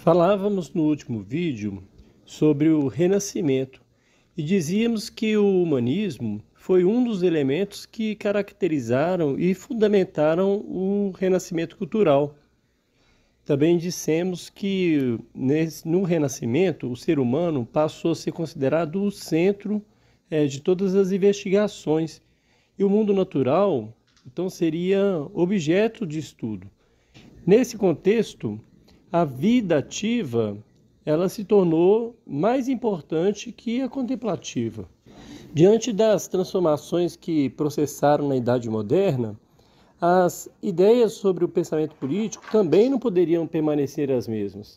Falávamos no último vídeo sobre o Renascimento e dizíamos que o humanismo foi um dos elementos que caracterizaram e fundamentaram o Renascimento cultural. Também dissemos que nesse, no Renascimento o ser humano passou a ser considerado o centro é, de todas as investigações e o mundo natural então seria objeto de estudo. Nesse contexto, a vida ativa ela se tornou mais importante que a contemplativa. Diante das transformações que processaram na Idade Moderna, as ideias sobre o pensamento político também não poderiam permanecer as mesmas.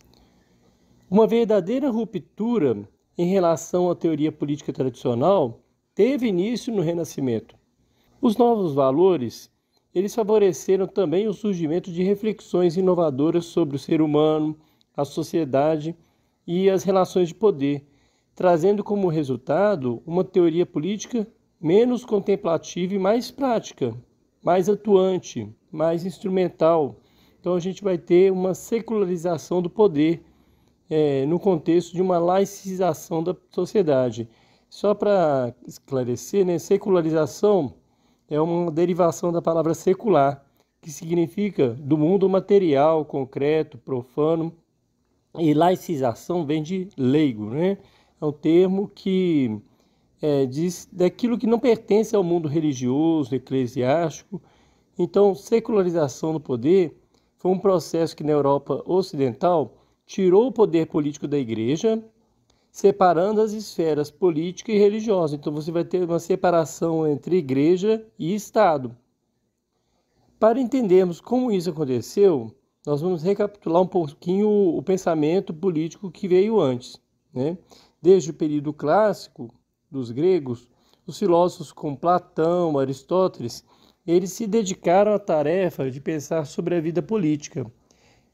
Uma verdadeira ruptura em relação à teoria política tradicional teve início no Renascimento. Os novos valores eles favoreceram também o surgimento de reflexões inovadoras sobre o ser humano, a sociedade e as relações de poder, trazendo como resultado uma teoria política menos contemplativa e mais prática, mais atuante, mais instrumental. Então a gente vai ter uma secularização do poder é, no contexto de uma laicização da sociedade. Só para esclarecer, né, secularização é uma derivação da palavra secular, que significa do mundo material, concreto, profano. E laicização vem de leigo, né? É um termo que é, diz daquilo que não pertence ao mundo religioso, eclesiástico. Então, secularização do poder foi um processo que na Europa Ocidental tirou o poder político da igreja separando as esferas política e religiosa. Então você vai ter uma separação entre igreja e Estado. Para entendermos como isso aconteceu, nós vamos recapitular um pouquinho o, pensamento político que veio antes. Né? Desde o período clássico dos gregos, os filósofos como Platão, Aristóteles, eles se dedicaram à tarefa de pensar sobre a vida política.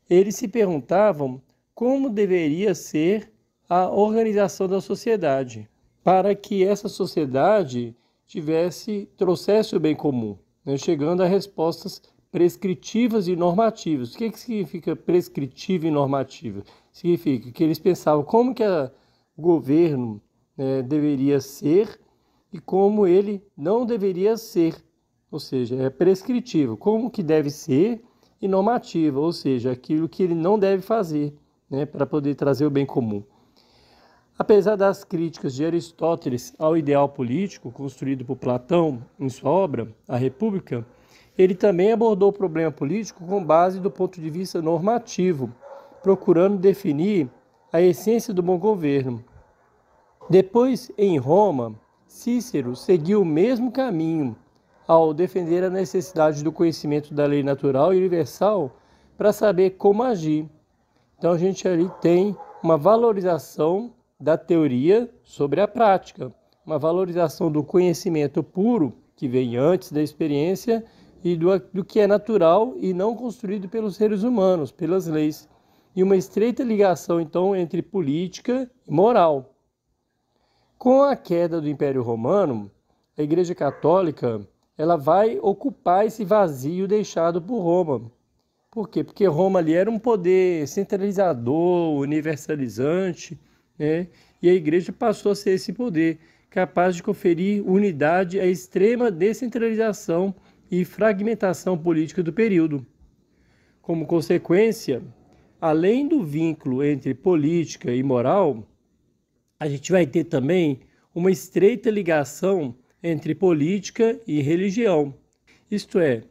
Eles se perguntavam como deveria ser a organização da sociedade, para que essa sociedade tivesse trouxesse o bem comum, né? chegando a respostas prescritivas e normativas. O que, é que significa prescritiva e normativa? Significa que eles pensavam como que a, o governo né, deveria ser e como ele não deveria ser, ou seja, é prescritivo, como que deve ser e normativo, ou seja, aquilo que ele não deve fazer, né, para poder trazer o bem comum. Apesar das críticas de Aristóteles ao ideal político construído por Platão em sua obra, A República, ele também abordou o problema político com base do ponto de vista normativo, procurando definir a essência do bom governo. Depois, em Roma, Cícero seguiu o mesmo caminho ao defender a necessidade do conhecimento da lei natural e universal para saber como agir. Então, a gente ali tem uma valorização da teoria sobre a prática, uma valorização do conhecimento puro que vem antes da experiência e do, do que é natural e não construído pelos seres humanos, pelas leis, e uma estreita ligação então entre política e moral. Com a queda do Império Romano, a Igreja Católica ela vai ocupar esse vazio deixado por Roma. Por quê? Porque Roma ali era um poder centralizador, universalizante, né? e a igreja passou a ser esse poder, capaz de conferir unidade à extrema descentralização e fragmentação política do período. Como consequência, além do vínculo entre política e moral, a gente vai ter também uma estreita ligação entre política e religião. Isto é,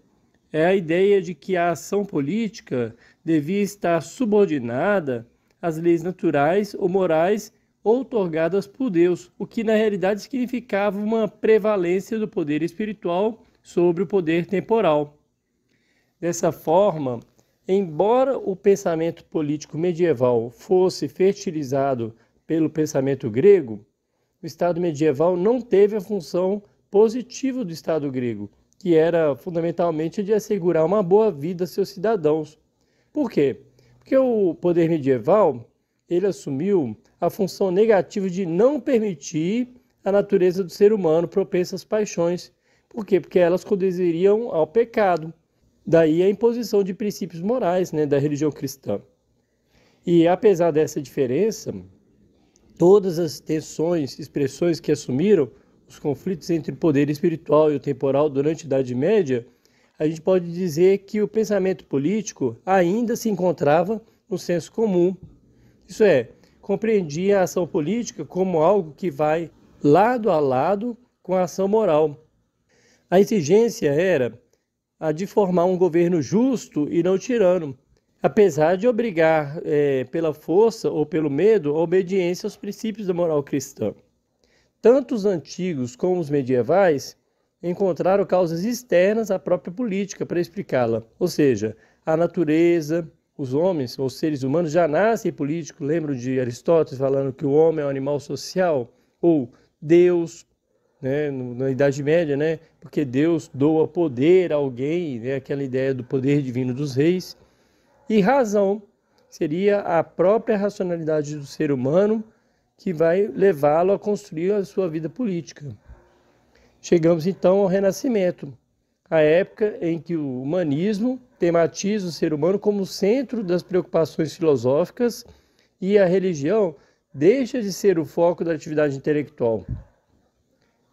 é a ideia de que a ação política devia estar subordinada as leis naturais ou morais outorgadas por Deus, o que na realidade significava uma prevalência do poder espiritual sobre o poder temporal. Dessa forma, embora o pensamento político medieval fosse fertilizado pelo pensamento grego, o Estado medieval não teve a função positiva do Estado grego, que era fundamentalmente de assegurar uma boa vida a seus cidadãos. Por quê? Porque o poder medieval, ele assumiu a função negativa de não permitir a natureza do ser humano propensa às paixões. Por quê? Porque elas conduziriam ao pecado. Daí a imposição de princípios morais né, da religião cristã. E apesar dessa diferença, todas as tensões, expressões que assumiram os conflitos entre o poder espiritual e o temporal durante a Idade Média a gente pode dizer que o pensamento político ainda se encontrava no senso comum. Isso é, compreendia a ação política como algo que vai lado a lado com a ação moral. A exigência era a de formar um governo justo e não tirano, apesar de obrigar é, pela força ou pelo medo a obediência aos princípios da moral cristã. Tanto os antigos como os medievais encontraram causas externas à própria política para explicá-la, ou seja, a natureza, os homens, os seres humanos, já nascem políticos. Lembro de Aristóteles falando que o homem é um animal social, ou Deus, né, na Idade Média, né, porque Deus doa poder a alguém, né, aquela ideia do poder divino dos reis. E razão seria a própria racionalidade do ser humano que vai levá-lo a construir a sua vida política. Chegamos então ao Renascimento, a época em que o humanismo tematiza o ser humano como centro das preocupações filosóficas e a religião deixa de ser o foco da atividade intelectual.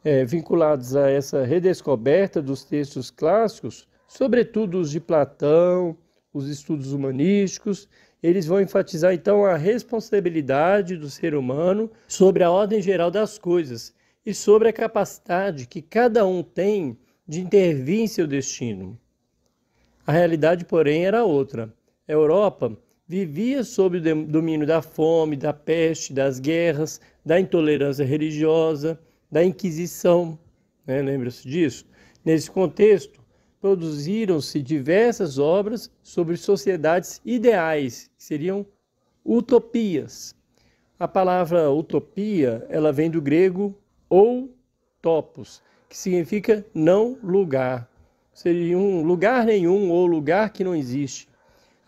É, vinculados a essa redescoberta dos textos clássicos, sobretudo os de Platão, os estudos humanísticos, eles vão enfatizar então a responsabilidade do ser humano sobre a ordem geral das coisas e sobre a capacidade que cada um tem de intervir em seu destino. A realidade, porém, era outra. A Europa vivia sob o domínio da fome, da peste, das guerras, da intolerância religiosa, da Inquisição. Né? Lembra-se disso? Nesse contexto, produziram-se diversas obras sobre sociedades ideais, que seriam utopias. A palavra utopia, ela vem do grego ou topos, que significa não lugar. Seria um lugar nenhum ou lugar que não existe.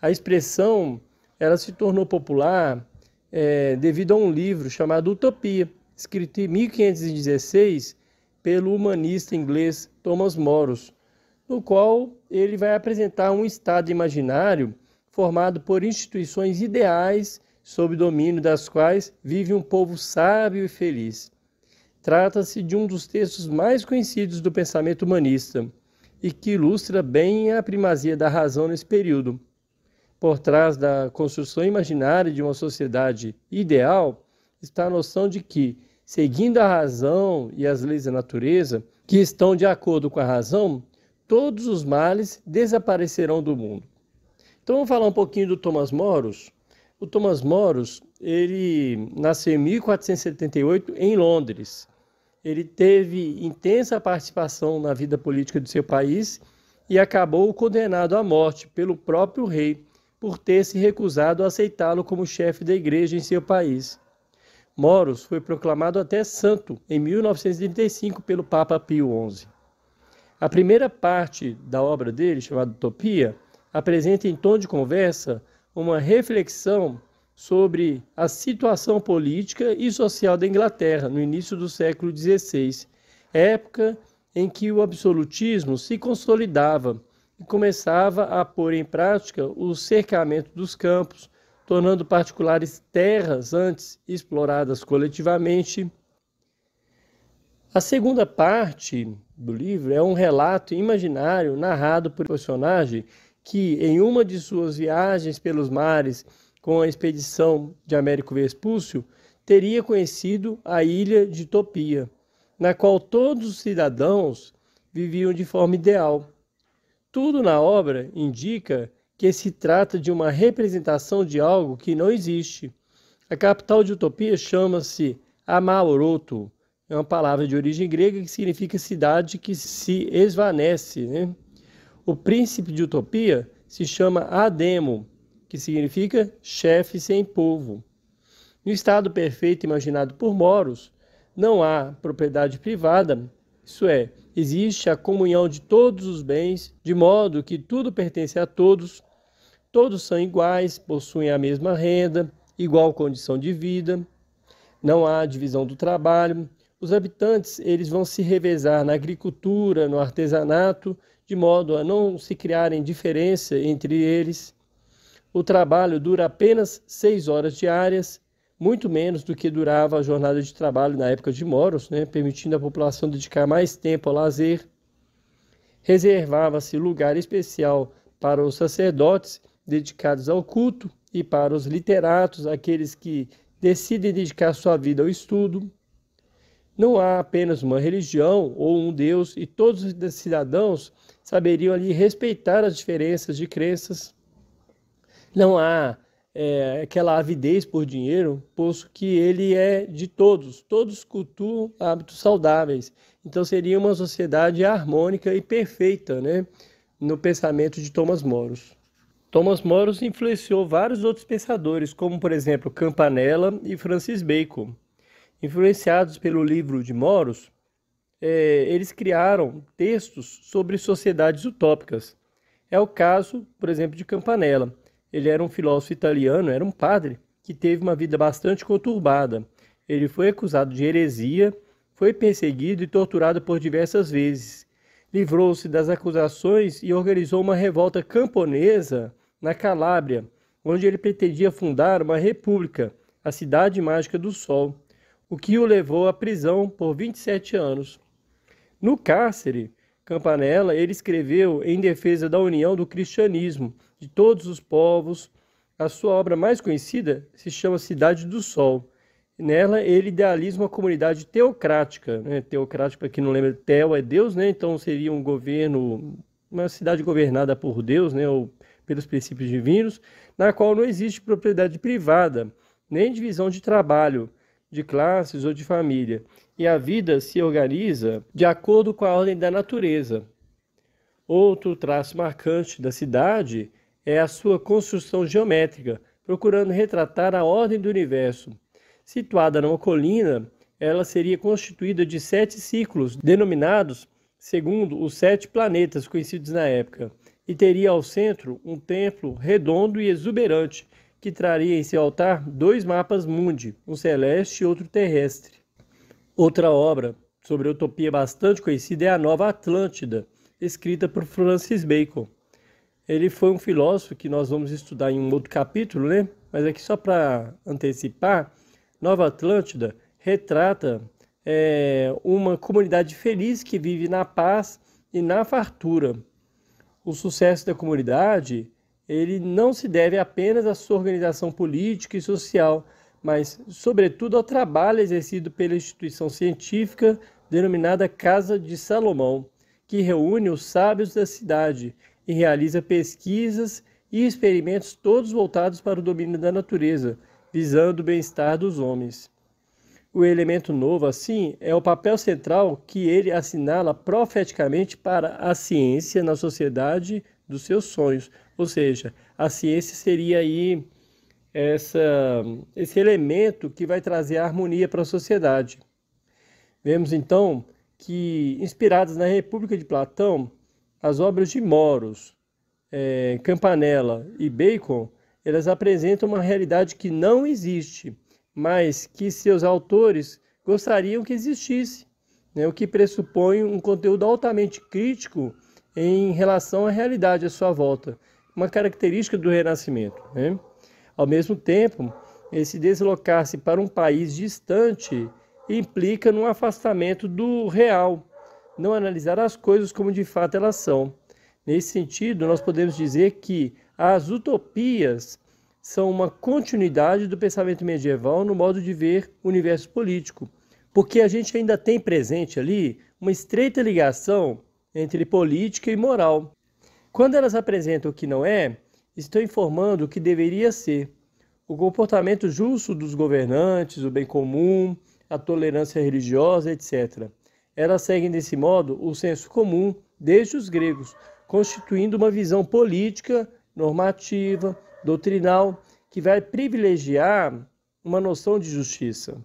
A expressão ela se tornou popular é, devido a um livro chamado Utopia, escrito em 1516 pelo humanista inglês Thomas Moros, no qual ele vai apresentar um estado imaginário formado por instituições ideais sob domínio das quais vive um povo sábio e feliz. Trata-se de um dos textos mais conhecidos do pensamento humanista e que ilustra bem a primazia da razão nesse período. Por trás da construção imaginária de uma sociedade ideal está a noção de que, seguindo a razão e as leis da natureza, que estão de acordo com a razão, todos os males desaparecerão do mundo. Então vamos falar um pouquinho do Thomas Moros. O Thomas Moros, ele nasceu em 1478 em Londres. Ele teve intensa participação na vida política do seu país e acabou condenado à morte pelo próprio rei por ter se recusado a aceitá-lo como chefe da igreja em seu país. Moros foi proclamado até santo em 1935 pelo Papa Pio XI. A primeira parte da obra dele, chamada Utopia, apresenta em tom de conversa uma reflexão sobre a situação política e social da Inglaterra no início do século XVI, época em que o absolutismo se consolidava e começava a pôr em prática o cercamento dos campos, tornando particulares terras antes exploradas coletivamente. A segunda parte do livro é um relato imaginário narrado por um personagem que, em uma de suas viagens pelos mares com a expedição de Américo Vespúcio, teria conhecido a ilha de Topia, na qual todos os cidadãos viviam de forma ideal. Tudo na obra indica que se trata de uma representação de algo que não existe. A capital de Utopia chama-se Amauroto, é uma palavra de origem grega que significa cidade que se esvanece. Né? O príncipe de Utopia se chama Ademo, que significa chefe sem povo. No estado perfeito imaginado por Moros, não há propriedade privada, isso é, existe a comunhão de todos os bens, de modo que tudo pertence a todos, todos são iguais, possuem a mesma renda, igual condição de vida, não há divisão do trabalho. Os habitantes, eles vão se revezar na agricultura, no artesanato, de modo a não se criarem diferença entre eles. O trabalho dura apenas seis horas diárias, muito menos do que durava a jornada de trabalho na época de Moros, né, permitindo à população dedicar mais tempo ao lazer. Reservava-se lugar especial para os sacerdotes dedicados ao culto e para os literatos, aqueles que decidem dedicar sua vida ao estudo. Não há apenas uma religião ou um Deus, e todos os cidadãos saberiam ali respeitar as diferenças de crenças não há é, aquela avidez por dinheiro, posto que ele é de todos. Todos cultuam hábitos saudáveis. Então seria uma sociedade harmônica e perfeita, né? No pensamento de Thomas Moros. Thomas Moros influenciou vários outros pensadores, como por exemplo Campanella e Francis Bacon. Influenciados pelo livro de Moros, é, eles criaram textos sobre sociedades utópicas. É o caso, por exemplo, de Campanella ele era um filósofo italiano, era um padre, que teve uma vida bastante conturbada. Ele foi acusado de heresia, foi perseguido e torturado por diversas vezes. Livrou-se das acusações e organizou uma revolta camponesa na Calábria, onde ele pretendia fundar uma república, a Cidade Mágica do Sol, o que o levou à prisão por 27 anos. No cárcere, Campanella, ele escreveu em defesa da união do cristianismo de todos os povos. A sua obra mais conhecida se chama Cidade do Sol. Nela, ele idealiza uma comunidade teocrática. Né? Teocrática, para quem não lembra, Teo é Deus, né? então seria um governo, uma cidade governada por Deus, né? ou pelos princípios divinos, na qual não existe propriedade privada, nem divisão de trabalho, de classes ou de família e a vida se organiza de acordo com a ordem da natureza. Outro traço marcante da cidade é a sua construção geométrica, procurando retratar a ordem do universo. Situada numa colina, ela seria constituída de sete ciclos, denominados segundo os sete planetas conhecidos na época, e teria ao centro um templo redondo e exuberante, que traria em seu altar dois mapas mundi, um celeste e outro terrestre. Outra obra sobre utopia bastante conhecida é A Nova Atlântida, escrita por Francis Bacon. Ele foi um filósofo que nós vamos estudar em um outro capítulo, né? Mas aqui só para antecipar, Nova Atlântida retrata é, uma comunidade feliz que vive na paz e na fartura. O sucesso da comunidade ele não se deve apenas à sua organização política e social, mas, sobretudo, ao trabalho exercido pela instituição científica denominada Casa de Salomão, que reúne os sábios da cidade e realiza pesquisas e experimentos todos voltados para o domínio da natureza, visando o bem-estar dos homens. O elemento novo, assim, é o papel central que ele assinala profeticamente para a ciência na sociedade dos seus sonhos, ou seja, a ciência seria aí essa, esse elemento que vai trazer harmonia para a sociedade. Vemos então que, inspiradas na República de Platão, as obras de Moros, é, Campanella e Bacon, elas apresentam uma realidade que não existe, mas que seus autores gostariam que existisse, né? o que pressupõe um conteúdo altamente crítico em relação à realidade à sua volta, uma característica do Renascimento. Né? Ao mesmo tempo, esse deslocar-se para um país distante implica num afastamento do real, não analisar as coisas como de fato elas são. Nesse sentido, nós podemos dizer que as utopias são uma continuidade do pensamento medieval no modo de ver o universo político, porque a gente ainda tem presente ali uma estreita ligação entre política e moral. Quando elas apresentam o que não é, estão informando o que deveria ser o comportamento justo dos governantes, o bem comum, a tolerância religiosa, etc. Elas seguem desse modo o senso comum desde os gregos, constituindo uma visão política, normativa, doutrinal, que vai privilegiar uma noção de justiça.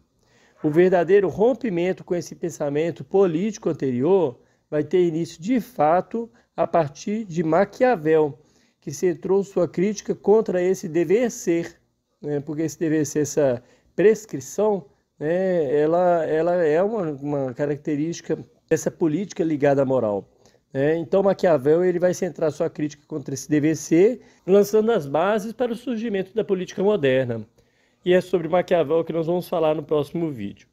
O verdadeiro rompimento com esse pensamento político anterior vai ter início de fato a partir de Maquiavel, que se trouxe sua crítica contra esse dever ser, né? porque esse dever ser, essa prescrição, né? ela, ela é uma, uma característica dessa política ligada à moral. Né? Então Maquiavel ele vai centrar sua crítica contra esse dever ser, lançando as bases para o surgimento da política moderna. E é sobre Maquiavel que nós vamos falar no próximo vídeo.